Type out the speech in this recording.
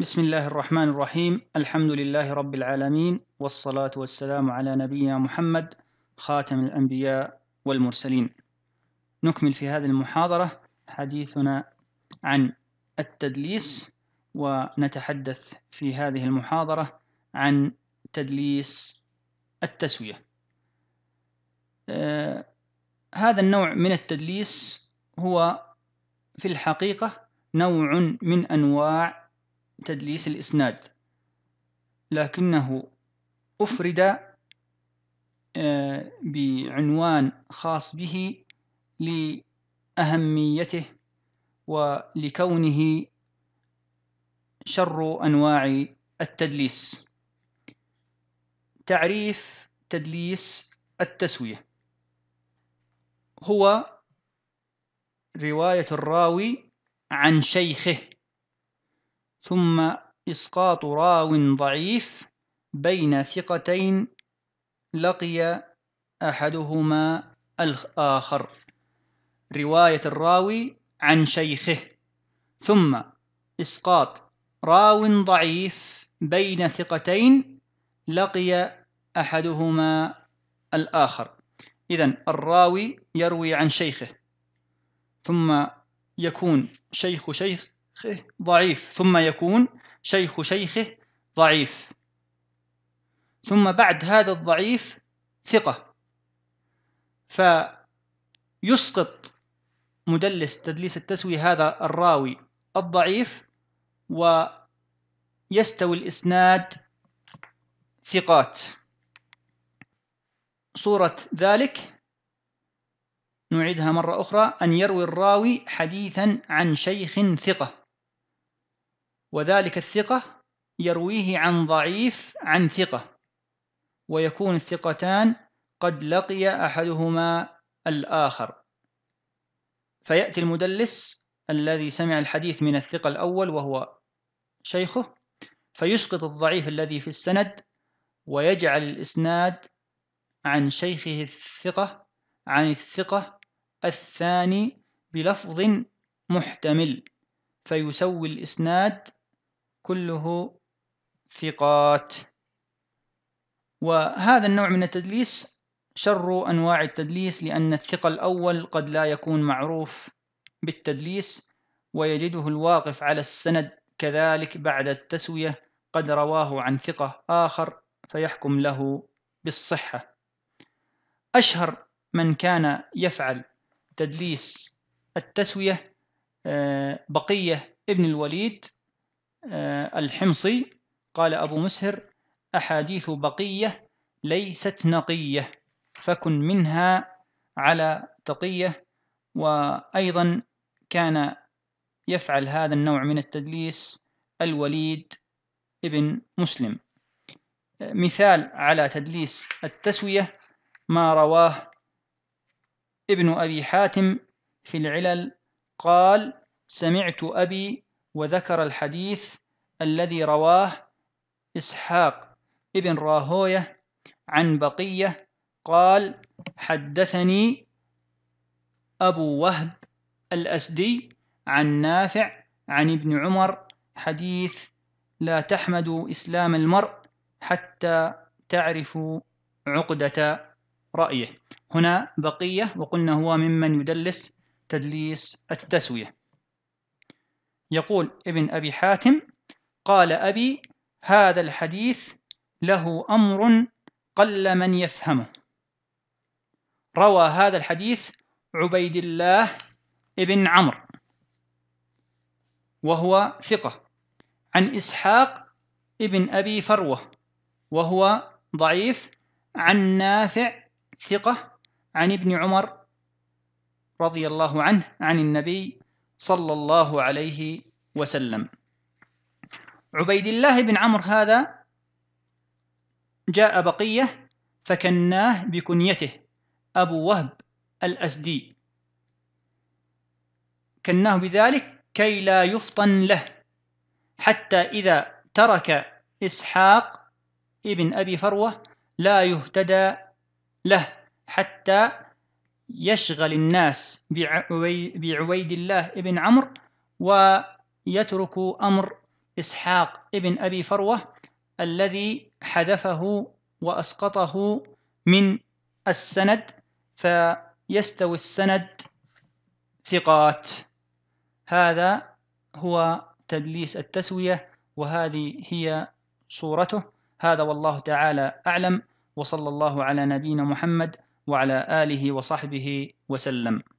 بسم الله الرحمن الرحيم الحمد لله رب العالمين والصلاة والسلام على نبينا محمد خاتم الأنبياء والمرسلين نكمل في هذه المحاضرة حديثنا عن التدليس ونتحدث في هذه المحاضرة عن تدليس التسوية آه، هذا النوع من التدليس هو في الحقيقة نوع من أنواع تدليس الإسناد لكنه أفرد آه، بعنوان خاص به لأهميته ولكونه شر أنواع التدليس تعريف تدليس التسوية هو رواية الراوي عن شيخه ثم إسقاط راو ضعيف بين ثقتين لقي أحدهما الآخر رواية الراوي عن شيخه ثم إسقاط راو ضعيف بين ثقتين لقي أحدهما الآخر إذا الراوي يروي عن شيخه ثم يكون شيخ شيخ ضعيف ثم يكون شيخ شيخه ضعيف ثم بعد هذا الضعيف ثقة فيسقط مدلس تدليس التسوية هذا الراوي الضعيف ويستوي الإسناد ثقات صورة ذلك نعيدها مرة أخرى أن يروي الراوي حديثا عن شيخ ثقة وذلك الثقة يرويه عن ضعيف عن ثقة ويكون الثقتان قد لقي أحدهما الآخر فيأتي المدلس الذي سمع الحديث من الثقة الأول وهو شيخه فيسقط الضعيف الذي في السند ويجعل الإسناد عن شيخه الثقة عن الثقة الثاني بلفظ محتمل فيسوي الإسناد كله ثقات وهذا النوع من التدليس شر أنواع التدليس لأن الثقة الأول قد لا يكون معروف بالتدليس ويجده الواقف على السند كذلك بعد التسوية قد رواه عن ثقة آخر فيحكم له بالصحة أشهر من كان يفعل تدليس التسوية آه، بقية ابن الوليد آه، الحمصي قال أبو مسهر أحاديث بقية ليست نقية فكن منها على تقية وأيضا كان يفعل هذا النوع من التدليس الوليد ابن مسلم مثال على تدليس التسوية ما رواه ابن أبي حاتم في العلل قال سمعت أبي وذكر الحديث الذي رواه إسحاق ابن راهوية عن بقية قال حدثني أبو وهب الأسدي عن نافع عن ابن عمر حديث لا تحمدوا إسلام المرء حتى تعرفوا عقدة رأيه هنا بقية وقلنا هو ممن يدلس تدليس التسوية يقول ابن أبي حاتم قال أبي هذا الحديث له أمر قل من يفهمه روى هذا الحديث عبيد الله ابن عمرو وهو ثقة عن إسحاق ابن أبي فروة وهو ضعيف عن نافع ثقة عن ابن عمر رضي الله عنه عن النبي صلى الله عليه وسلم عبيد الله بن عمرو هذا جاء بقية فكناه بكنيته أبو وهب الأسدي كناه بذلك كي لا يفطن له حتى إذا ترك إسحاق ابن أبي فروة لا يهتدى له حتى يشغل الناس بعبيد الله ابن عمرو يترك أمر إسحاق ابن أبي فروة الذي حذفه وأسقطه من السند فيستوي السند ثقات هذا هو تدليس التسوية وهذه هي صورته هذا والله تعالى أعلم وصلى الله على نبينا محمد وعلى آله وصحبه وسلم